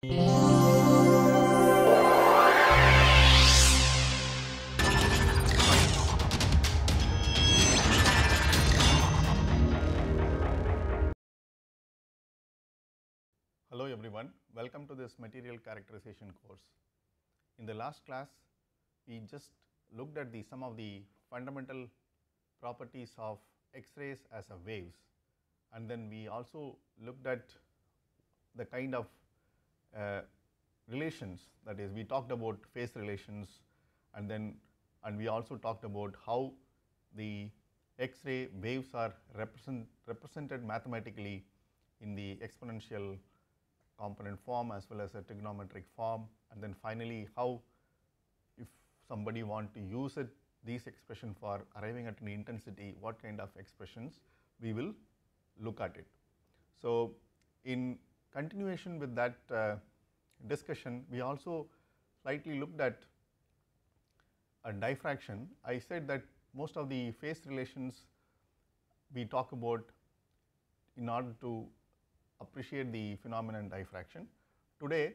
Hello everyone, welcome to this material characterization course. In the last class, we just looked at the some of the fundamental properties of X-rays as a waves and then we also looked at the kind of uh, relations that is we talked about phase relations and then and we also talked about how the X-ray waves are represent, represented mathematically in the exponential component form as well as a trigonometric form and then finally how if somebody want to use it these expression for arriving at an intensity what kind of expressions we will look at it. So, in continuation with that uh, discussion, we also slightly looked at a diffraction. I said that most of the phase relations we talk about in order to appreciate the phenomenon diffraction. Today,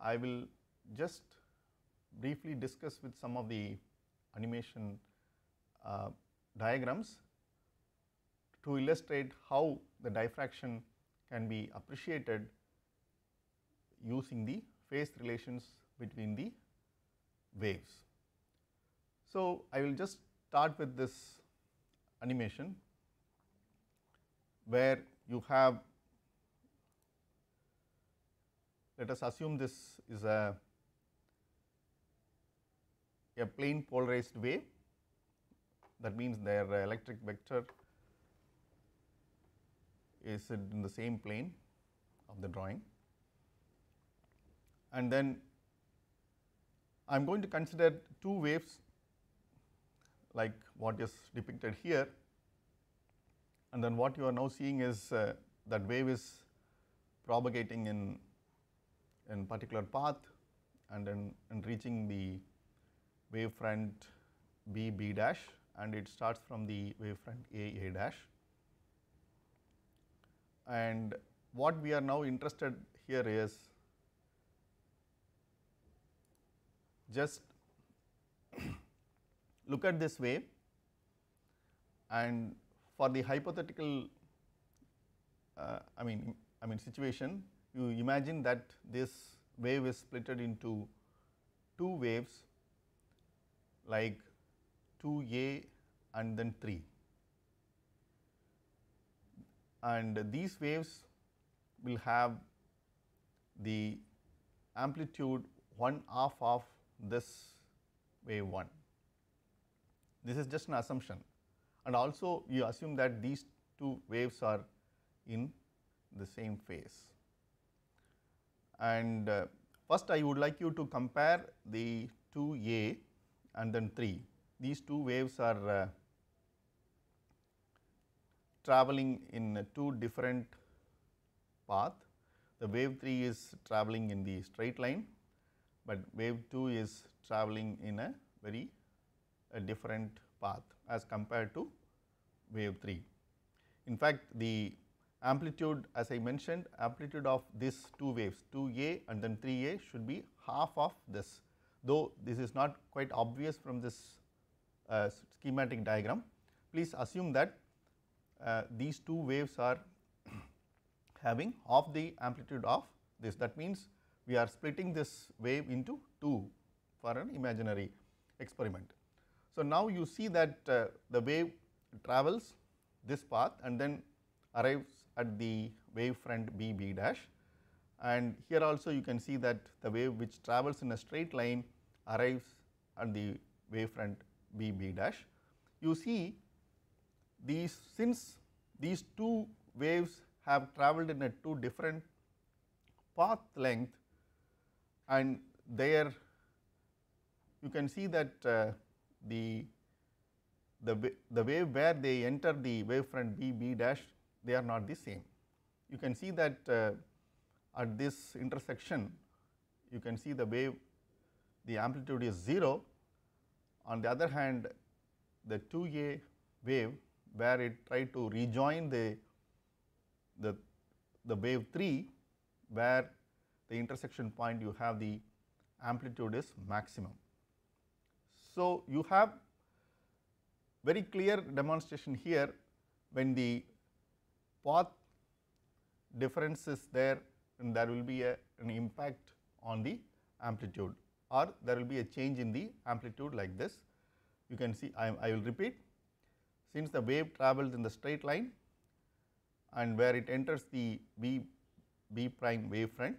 I will just briefly discuss with some of the animation uh, diagrams to illustrate how the diffraction can be appreciated using the phase relations between the waves. So, I will just start with this animation where you have let us assume this is a a plane polarized wave that means their electric vector is in the same plane of the drawing and then I am going to consider two waves like what is depicted here and then what you are now seeing is uh, that wave is propagating in, in particular path and then and reaching the wavefront B B dash and it starts from the wavefront A A dash and what we are now interested here is just look at this wave and for the hypothetical uh, I mean I mean situation you imagine that this wave is splitted into two waves like 2a and then 3 and these waves will have the amplitude 1 half of this wave 1. This is just an assumption and also you assume that these two waves are in the same phase. And uh, first I would like you to compare the 2A and then 3. These two waves are uh, traveling in two different path. The wave 3 is traveling in the straight line, but wave 2 is traveling in a very a different path as compared to wave 3. In fact, the amplitude as I mentioned amplitude of these two waves 2a and then 3a should be half of this though this is not quite obvious from this uh, schematic diagram. Please assume that uh, these two waves are having half the amplitude of this. That means we are splitting this wave into two for an imaginary experiment. So, now you see that uh, the wave travels this path and then arrives at the wavefront B B dash and here also you can see that the wave which travels in a straight line arrives at the wavefront B B dash. You see these since these two waves have travelled in a two different path length and there you can see that uh, the the, the wave where they enter the wavefront B, B dash they are not the same. You can see that uh, at this intersection you can see the wave the amplitude is 0 on the other hand the 2a wave where it tried to rejoin the, the, the wave 3 where the intersection point you have the amplitude is maximum. So, you have very clear demonstration here when the path difference is there and there will be a, an impact on the amplitude or there will be a change in the amplitude like this. You can see I, I will repeat since the wave travels in the straight line and where it enters the B, B prime wave front,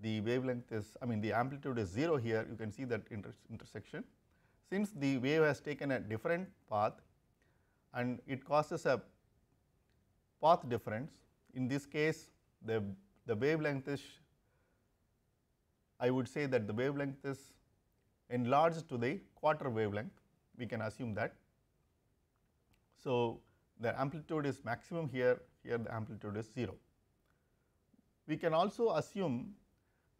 the wavelength is I mean the amplitude is 0 here you can see that inter intersection. Since the wave has taken a different path and it causes a path difference in this case the, the wavelength is I would say that the wavelength is enlarged to the quarter wavelength we can assume that so, the amplitude is maximum here, here the amplitude is 0. We can also assume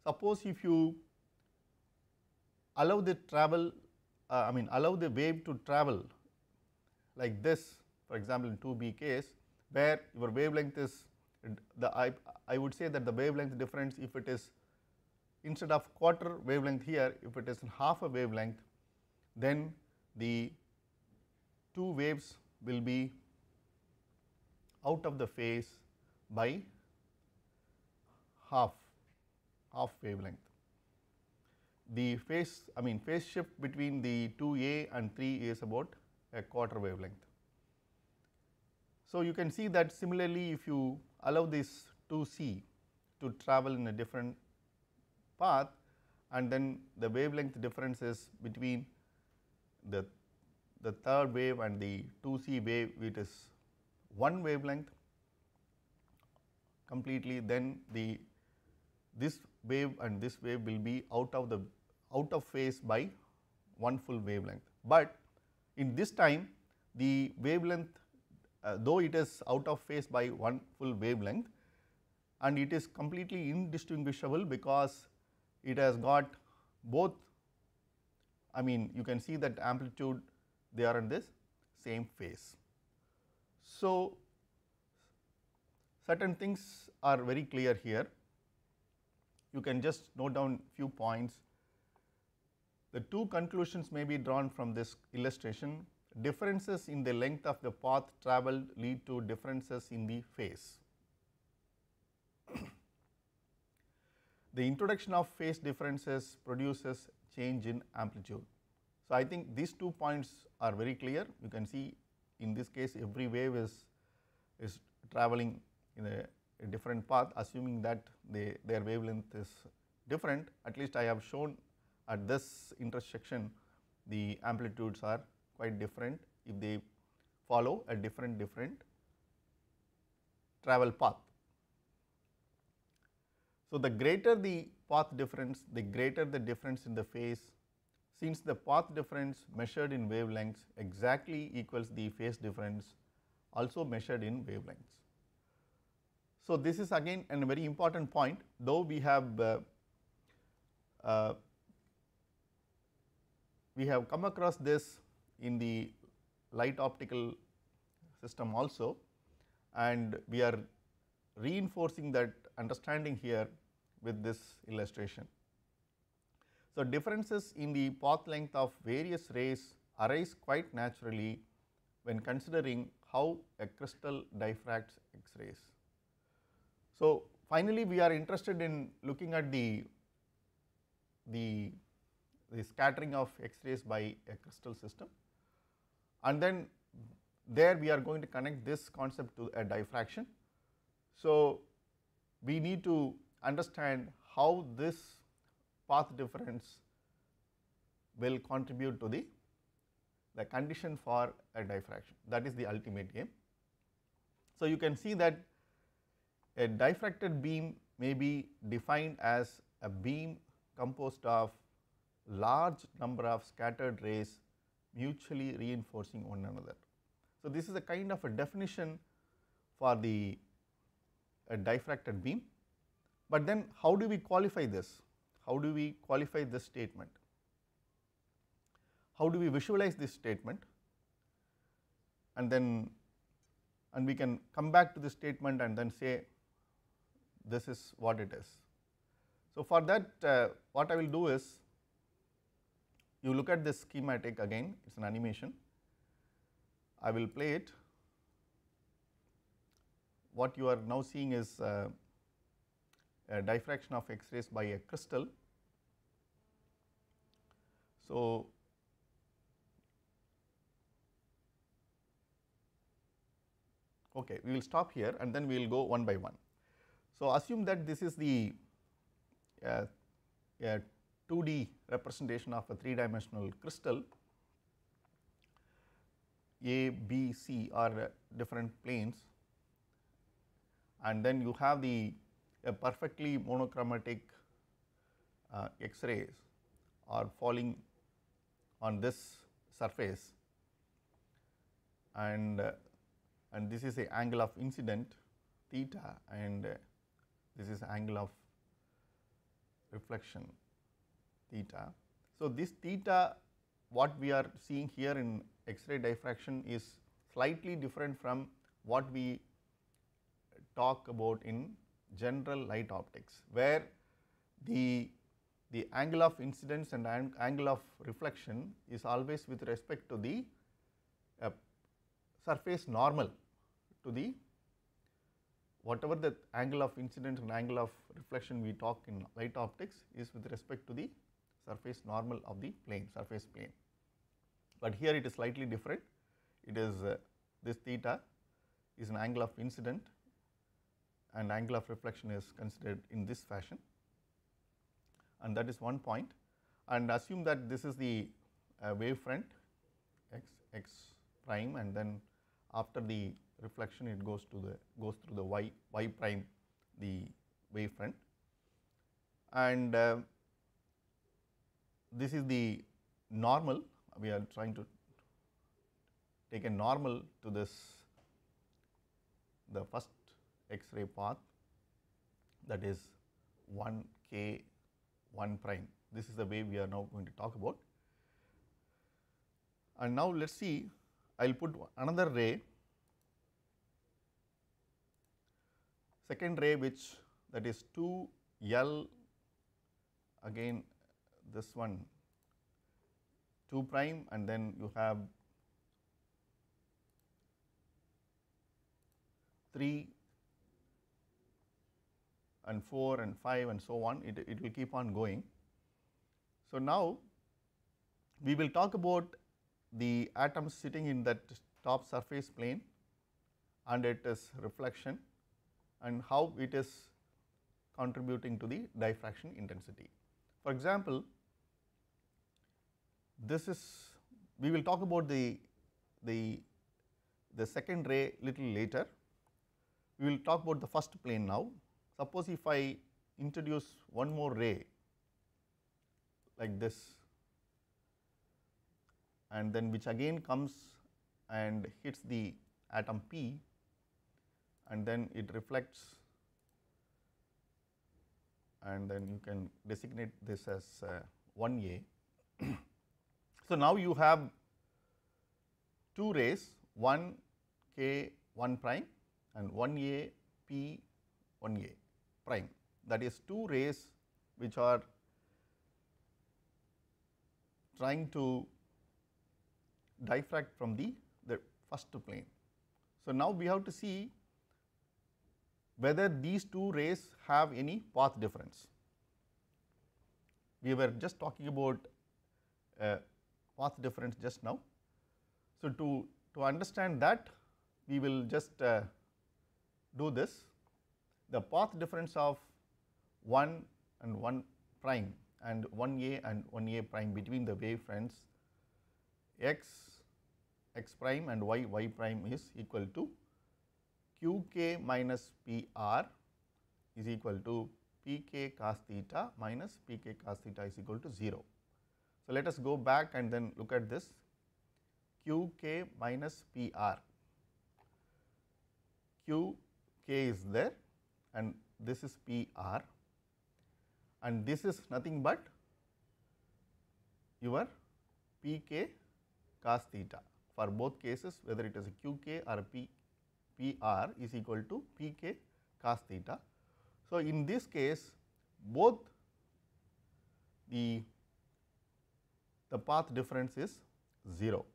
suppose if you allow the travel uh, I mean allow the wave to travel like this for example in 2b case where your wavelength is the I, I would say that the wavelength difference if it is instead of quarter wavelength here if it is half a wavelength then the two waves will be out of the phase by half, half wavelength. The phase, I mean phase shift between the 2A and 3 is about a quarter wavelength. So, you can see that similarly if you allow this 2C to travel in a different path and then the wavelength difference is between the the third wave and the 2C wave it is one wavelength completely then the this wave and this wave will be out of the out of phase by one full wavelength. But in this time the wavelength uh, though it is out of phase by one full wavelength and it is completely indistinguishable because it has got both I mean you can see that amplitude they are in this same phase. So, certain things are very clear here. You can just note down few points. The two conclusions may be drawn from this illustration. Differences in the length of the path traveled lead to differences in the phase. the introduction of phase differences produces change in amplitude. So, I think these two points are very clear. You can see in this case every wave is, is traveling in a, a different path assuming that they, their wavelength is different at least I have shown at this intersection the amplitudes are quite different if they follow a different different travel path. So, the greater the path difference the greater the difference in the phase since the path difference measured in wavelengths exactly equals the phase difference also measured in wavelengths. So, this is again a very important point though we have uh, uh, we have come across this in the light optical system also and we are reinforcing that understanding here with this illustration. So, differences in the path length of various rays arise quite naturally when considering how a crystal diffracts X-rays. So, finally, we are interested in looking at the, the, the scattering of X-rays by a crystal system and then there we are going to connect this concept to a diffraction. So, we need to understand how this path difference will contribute to the, the condition for a diffraction that is the ultimate game. So, you can see that a diffracted beam may be defined as a beam composed of large number of scattered rays mutually reinforcing one another. So, this is a kind of a definition for the diffracted beam, but then how do we qualify this? how do we qualify this statement? How do we visualize this statement? And then and we can come back to this statement and then say this is what it is. So, for that uh, what I will do is you look at this schematic again it is an animation. I will play it. What you are now seeing is uh, diffraction of X-rays by a crystal. So, okay, we will stop here and then we will go one by one. So, assume that this is the uh, 2D representation of a 3 dimensional crystal. A, B, C are different planes and then you have the a perfectly monochromatic uh, X-rays are falling on this surface and uh, and this is the angle of incident theta and uh, this is angle of reflection theta. So, this theta what we are seeing here in X-ray diffraction is slightly different from what we talk about in general light optics where the, the angle of incidence and ang angle of reflection is always with respect to the uh, surface normal to the whatever the angle of incidence and angle of reflection we talk in light optics is with respect to the surface normal of the plane surface plane. But here it is slightly different it is uh, this theta is an angle of incident and angle of reflection is considered in this fashion and that is one point and assume that this is the uh, wave front x x prime and then after the reflection it goes to the goes through the y y prime the wave front and uh, this is the normal we are trying to take a normal to this the first X-ray path that is 1 k 1 prime. This is the way we are now going to talk about. And now let us see I will put another ray second ray which that is 2 L again this one 2 prime and then you have 3 and 4 and 5 and so on it, it will keep on going. So, now we will talk about the atoms sitting in that top surface plane and its reflection and how it is contributing to the diffraction intensity. For example, this is we will talk about the, the, the second ray little later, we will talk about the first plane now. Suppose if I introduce one more ray like this and then which again comes and hits the atom P and then it reflects and then you can designate this as uh, 1A. so, now you have two rays 1 K 1 prime and 1 A P 1 A prime that is two rays which are trying to diffract from the, the first plane. So, now we have to see whether these two rays have any path difference. We were just talking about uh, path difference just now. So, to, to understand that we will just uh, do this the path difference of 1 and 1 prime and 1a and 1a prime between the wave fronts x x prime and y y prime is equal to qk minus pr is equal to pk cos theta minus pk cos theta is equal to 0. So, let us go back and then look at this qk minus pr. qk is there and this is PR and this is nothing but your pk cos theta for both cases whether it is a qk or P P r PR is equal to pk cos theta. So, in this case both the, the path difference is 0.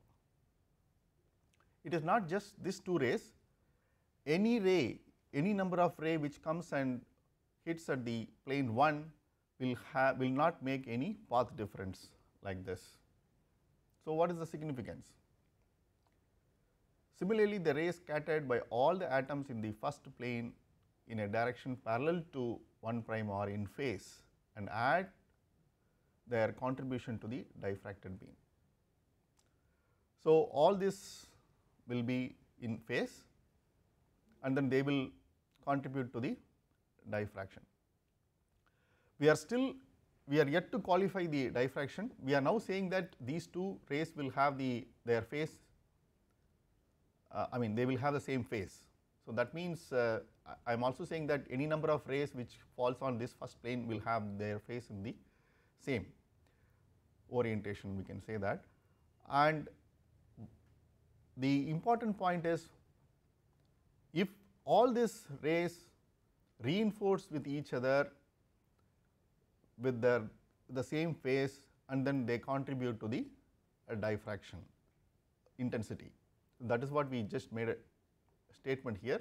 It is not just this two rays, any ray any number of ray which comes and hits at the plane 1 will have will not make any path difference like this. So, what is the significance? Similarly, the ray scattered by all the atoms in the first plane in a direction parallel to 1 prime are in phase and add their contribution to the diffracted beam. So, all this will be in phase and then they will contribute to the diffraction. We are still we are yet to qualify the diffraction. We are now saying that these two rays will have the their phase. Uh, I mean, they will have the same phase. So that means uh, I am also saying that any number of rays which falls on this first plane will have their phase in the same orientation. We can say that, and the important point is if all these rays reinforce with each other with their the same phase and then they contribute to the uh, diffraction intensity. That is what we just made a statement here.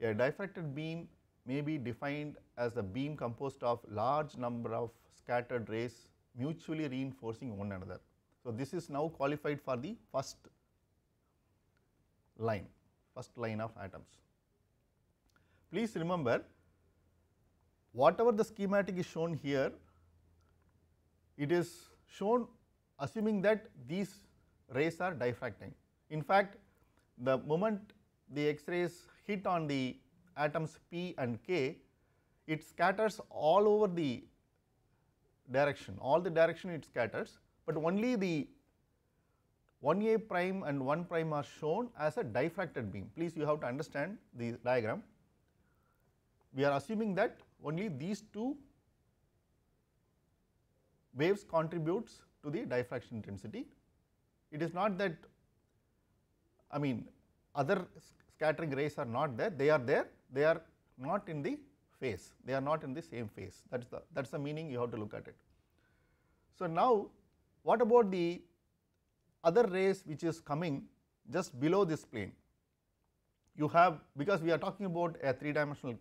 A diffracted beam may be defined as a beam composed of large number of scattered rays mutually reinforcing one another. So, this is now qualified for the first line, first line of atoms. Please remember whatever the schematic is shown here, it is shown assuming that these rays are diffracting. In fact, the moment the X-rays hit on the atoms P and K, it scatters all over the direction, all the direction it scatters, but only the 1A prime and 1 prime are shown as a diffracted beam. Please you have to understand the diagram we are assuming that only these two waves contributes to the diffraction intensity. It is not that I mean other scattering rays are not there, they are there, they are not in the phase, they are not in the same phase that is the that is the meaning you have to look at it. So, now what about the other rays which is coming just below this plane? You have because we are talking about a three dimensional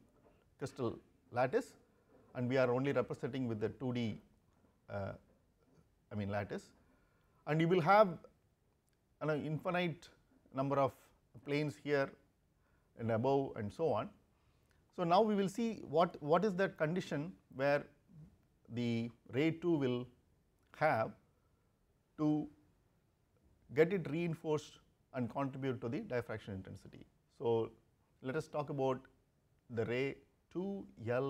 crystal lattice and we are only representing with the 2D uh, I mean lattice and you will have an infinite number of planes here and above and so on. So, now we will see what, what is the condition where the ray 2 will have to get it reinforced and contribute to the diffraction intensity. So, let us talk about the ray 2 L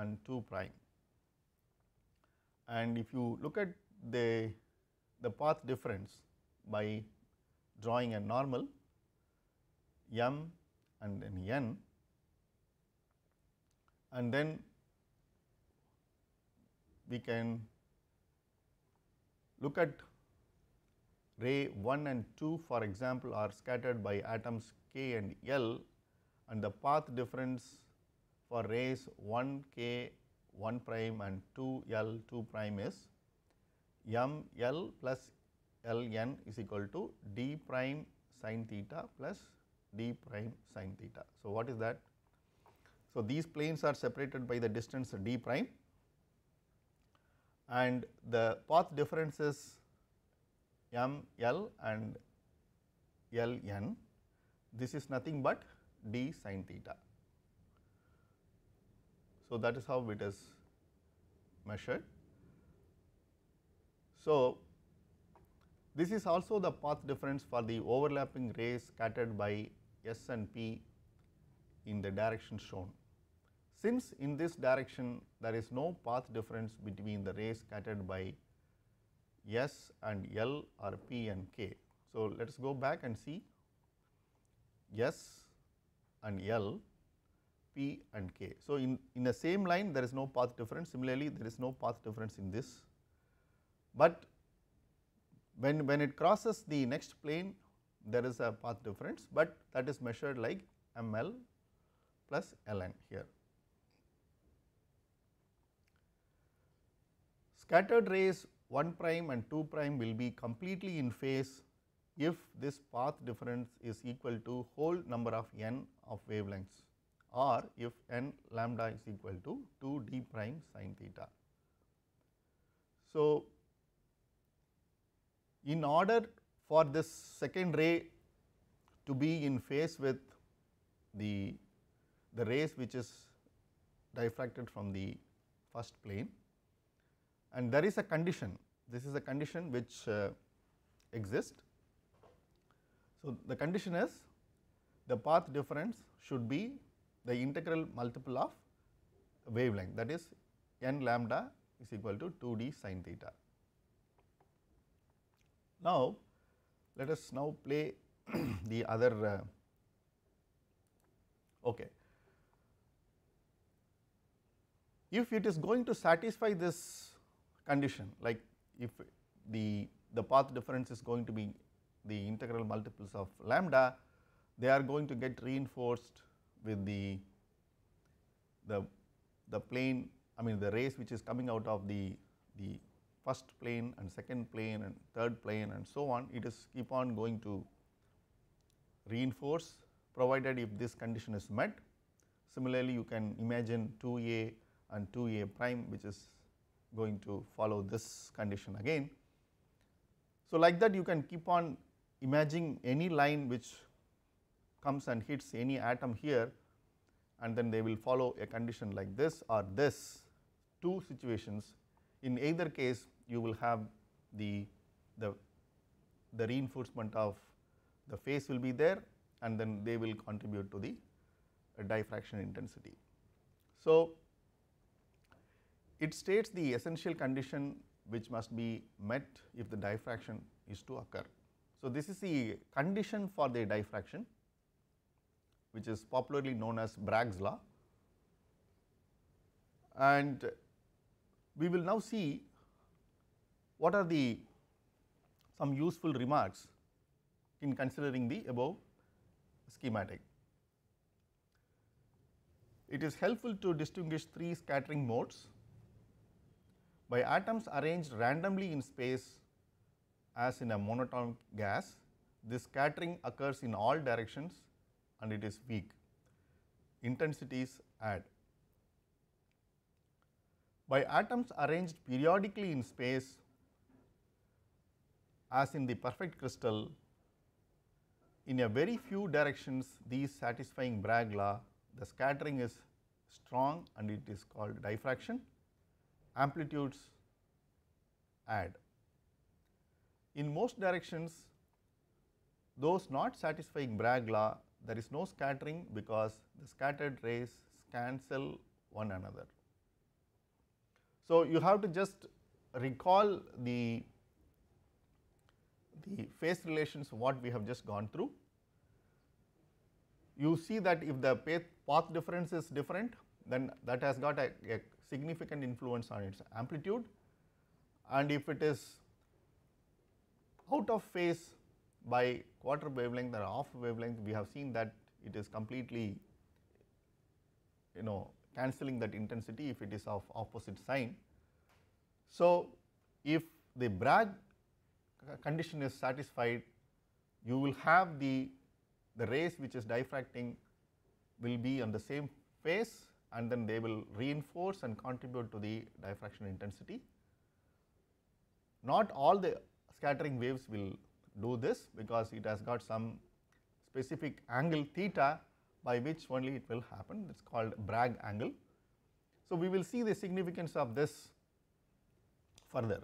and 2 prime. And if you look at the, the path difference by drawing a normal M and then N and then we can look at ray 1 and 2 for example are scattered by atoms k and l and the path difference for rays 1 k 1 prime and 2 l 2 prime is m l plus l n is equal to d prime sine theta plus d prime sine theta. So, what is that? So, these planes are separated by the distance d prime and the path difference is m l and l n this is nothing but d sine theta. So, that is how it is measured. So, this is also the path difference for the overlapping rays scattered by S and P in the direction shown. Since in this direction there is no path difference between the rays scattered by S and L or P and K. So, let us go back and see S and L P and K. So, in, in the same line there is no path difference similarly there is no path difference in this, but when, when it crosses the next plane there is a path difference, but that is measured like ML plus LN here. Scattered rays 1 prime and 2 prime will be completely in phase if this path difference is equal to whole number of n of wavelengths or if n lambda is equal to 2 d prime sine theta. So, in order for this second ray to be in phase with the, the rays which is diffracted from the first plane and there is a condition, this is a condition which uh, exists. So, the condition is the path difference should be the integral multiple of wavelength that is n lambda is equal to 2d sine theta. Now, let us now play the other uh, okay. If it is going to satisfy this condition like if the, the path difference is going to be the integral multiples of lambda, they are going to get reinforced with the, the, the plane, I mean the rays which is coming out of the, the first plane and second plane and third plane and so on, it is keep on going to reinforce provided if this condition is met. Similarly, you can imagine 2A and 2A prime which is going to follow this condition again. So, like that you can keep on imagining any line which comes and hits any atom here and then they will follow a condition like this or this two situations. In either case you will have the, the, the reinforcement of the phase will be there and then they will contribute to the uh, diffraction intensity. So, it states the essential condition which must be met if the diffraction is to occur. So, this is the condition for the diffraction which is popularly known as Bragg's law. And we will now see what are the some useful remarks in considering the above schematic. It is helpful to distinguish three scattering modes by atoms arranged randomly in space as in a monatomic gas. This scattering occurs in all directions and it is weak. Intensities add. By atoms arranged periodically in space as in the perfect crystal, in a very few directions these satisfying Bragg law, the scattering is strong and it is called diffraction, amplitudes add. In most directions, those not satisfying Bragg law there is no scattering because the scattered rays cancel one another. So, you have to just recall the, the phase relations what we have just gone through. You see that if the path difference is different then that has got a, a significant influence on its amplitude and if it is out of phase by quarter wavelength or half wavelength we have seen that it is completely you know cancelling that intensity if it is of opposite sign. So, if the Bragg condition is satisfied you will have the the rays which is diffracting will be on the same phase and then they will reinforce and contribute to the diffraction intensity. Not all the scattering waves will do this because it has got some specific angle theta by which only it will happen it is called Bragg angle. So, we will see the significance of this further.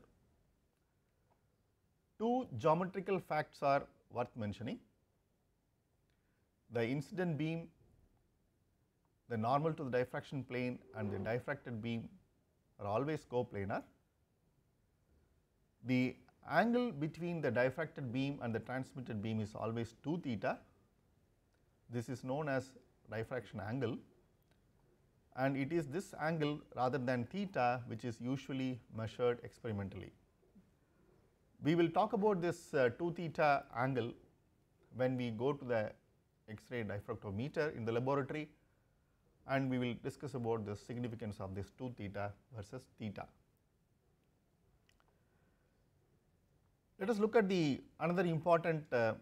Two geometrical facts are worth mentioning. The incident beam, the normal to the diffraction plane and the diffracted beam are always coplanar. The angle between the diffracted beam and the transmitted beam is always 2 theta. This is known as diffraction angle and it is this angle rather than theta which is usually measured experimentally. We will talk about this uh, 2 theta angle when we go to the X-ray diffractometer in the laboratory and we will discuss about the significance of this 2 theta versus theta. Let us look at the another important uh,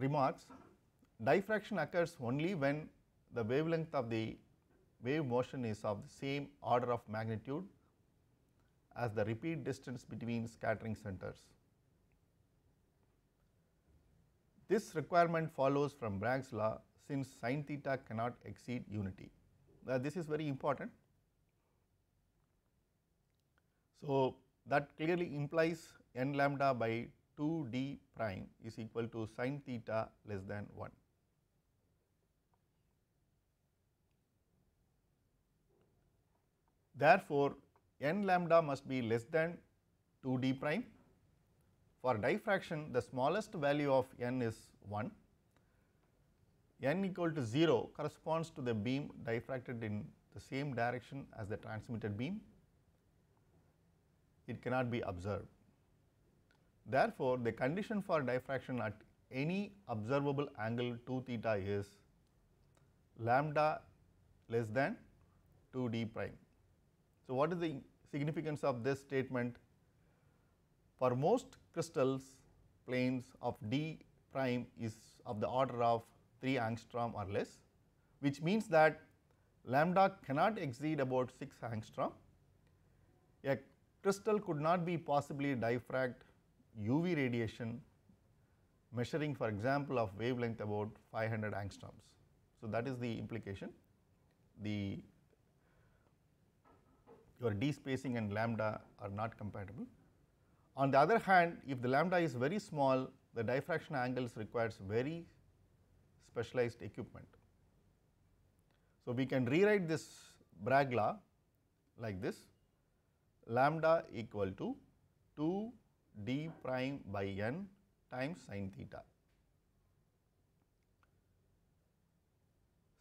remarks. Diffraction occurs only when the wavelength of the wave motion is of the same order of magnitude as the repeat distance between scattering centers. This requirement follows from Bragg's law since sin theta cannot exceed unity. Now, this is very important. So, that clearly implies n lambda by 2d prime is equal to sine theta less than 1. Therefore, n lambda must be less than 2d prime. For diffraction, the smallest value of n is 1. n equal to 0 corresponds to the beam diffracted in the same direction as the transmitted beam it cannot be observed. Therefore, the condition for diffraction at any observable angle 2 theta is lambda less than 2 d prime. So, what is the significance of this statement? For most crystals, planes of d prime is of the order of 3 angstrom or less, which means that lambda cannot exceed about 6 angstrom. A crystal could not be possibly diffract UV radiation measuring for example of wavelength about 500 angstroms. So, that is the implication. The your d spacing and lambda are not compatible. On the other hand, if the lambda is very small, the diffraction angles requires very specialized equipment. So, we can rewrite this Bragg law like this lambda equal to 2 d prime by n times sine theta.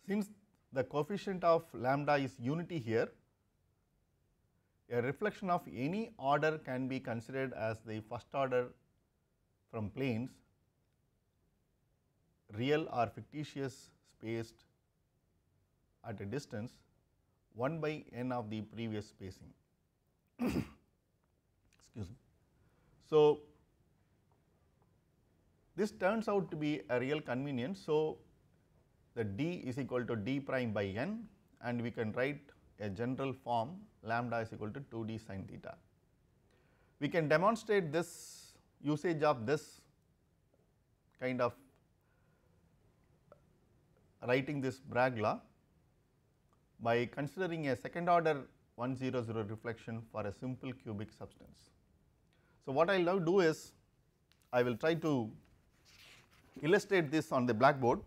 Since the coefficient of lambda is unity here, a reflection of any order can be considered as the first order from planes, real or fictitious spaced at a distance 1 by n of the previous spacing. Excuse me. So, this turns out to be a real convenience. So, the d is equal to d prime by n and we can write a general form lambda is equal to 2d sine theta. We can demonstrate this usage of this kind of writing this Bragg law by considering a second order 100 reflection for a simple cubic substance. So, what I will now do is I will try to illustrate this on the blackboard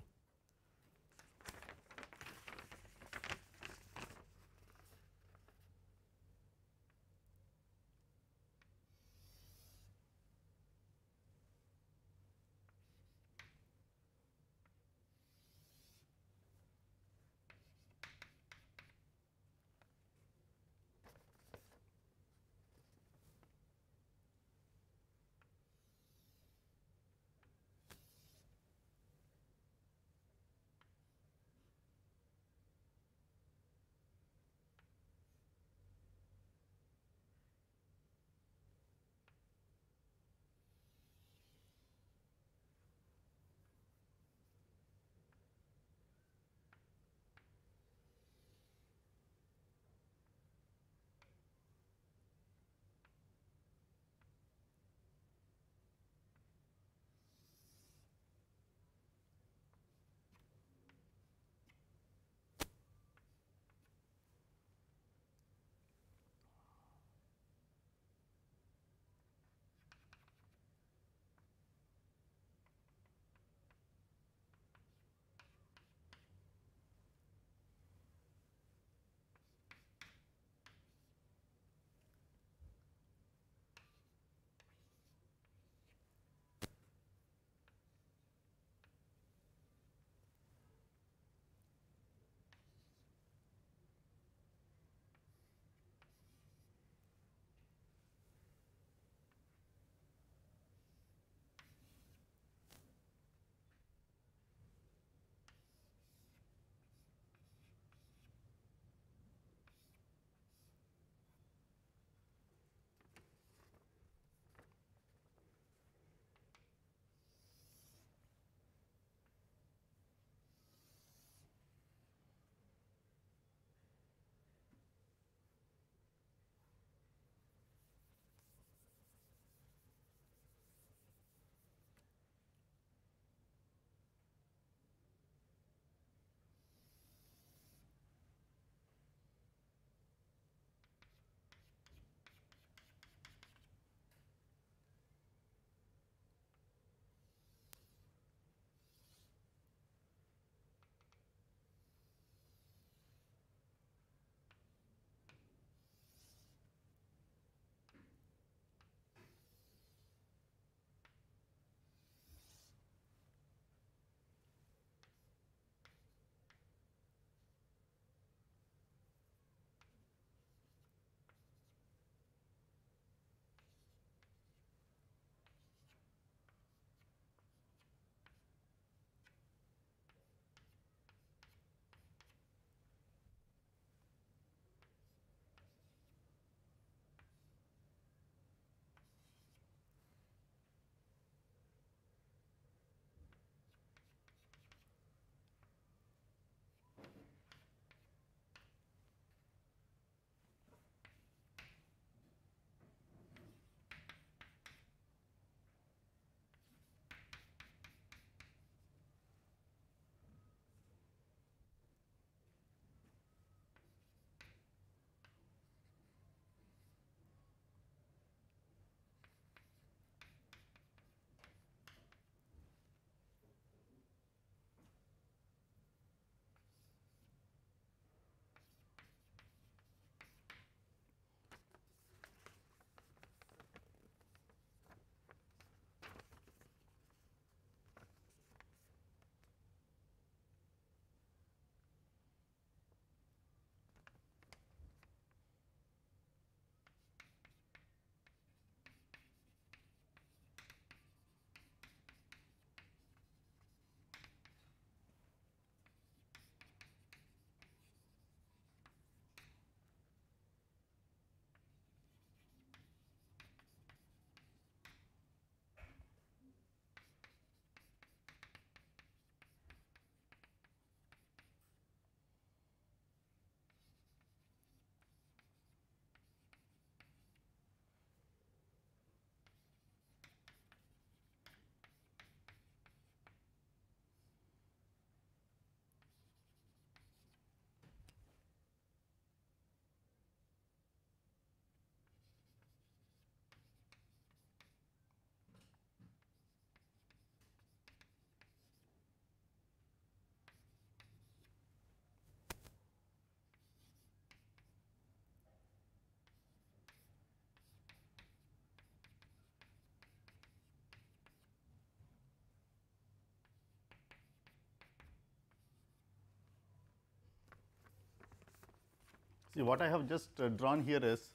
See what I have just uh, drawn here is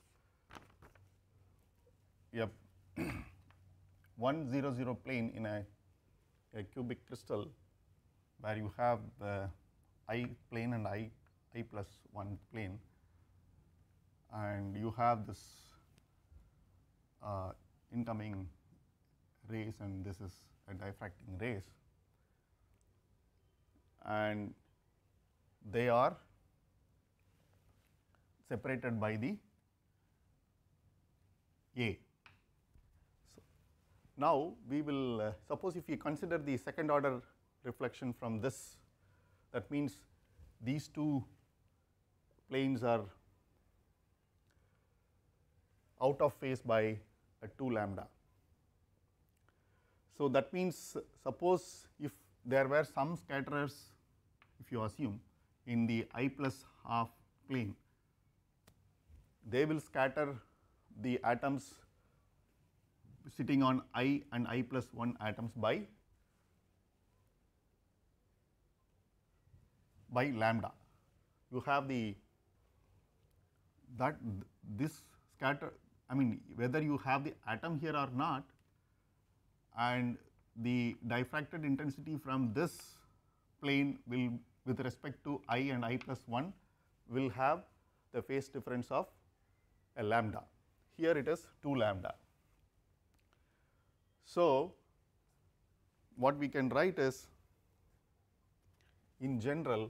yep 1 0 0 plane in a, a cubic crystal where you have the i plane and i i plus 1 plane and you have this uh, incoming rays and this is a diffracting rays and they are separated by the A. So, now we will uh, suppose if we consider the second order reflection from this that means these two planes are out of phase by a 2 lambda. So, that means uh, suppose if there were some scatterers if you assume in the i plus half plane they will scatter the atoms sitting on i and i plus 1 atoms by by lambda you have the that this scatter I mean whether you have the atom here or not and the diffracted intensity from this plane will with respect to i and i plus 1 will have the phase difference of a lambda. Here it is 2 lambda. So, what we can write is in general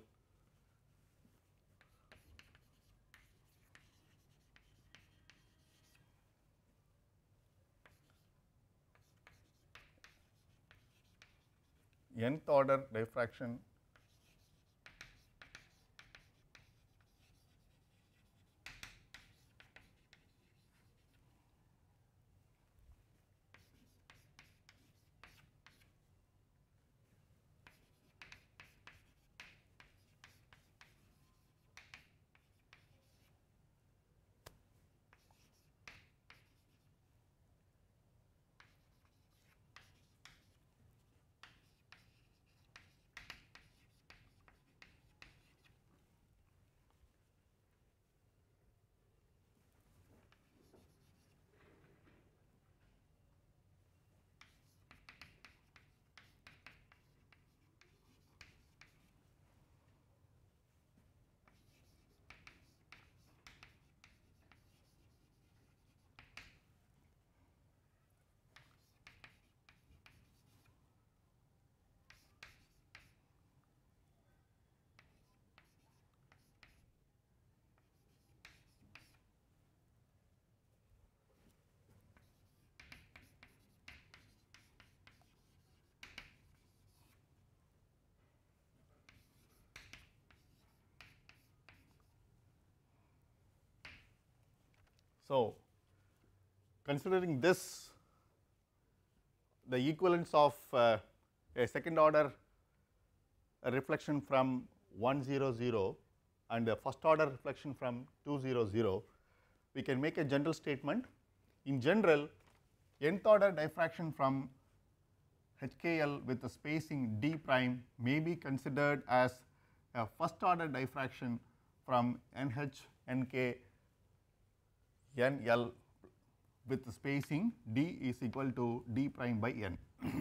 nth order diffraction So, considering this the equivalence of uh, a second order reflection from 100 and the first order reflection from 200, we can make a general statement. In general, nth order diffraction from HKL with the spacing d prime may be considered as a first order diffraction from NH, NK n l with spacing d is equal to d prime by n.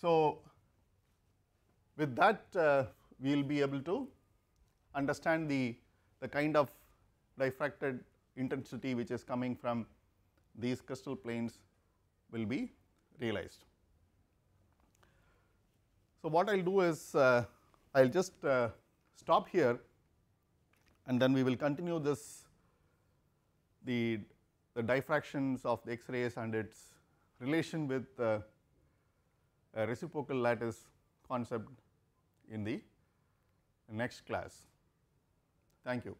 so, with that uh, we will be able to understand the, the kind of diffracted intensity which is coming from these crystal planes will be realized. So, what I will do is uh, I will just uh, stop here and then we will continue this the, the diffractions of the X-rays and its relation with uh, reciprocal lattice concept in the next class. Thank you.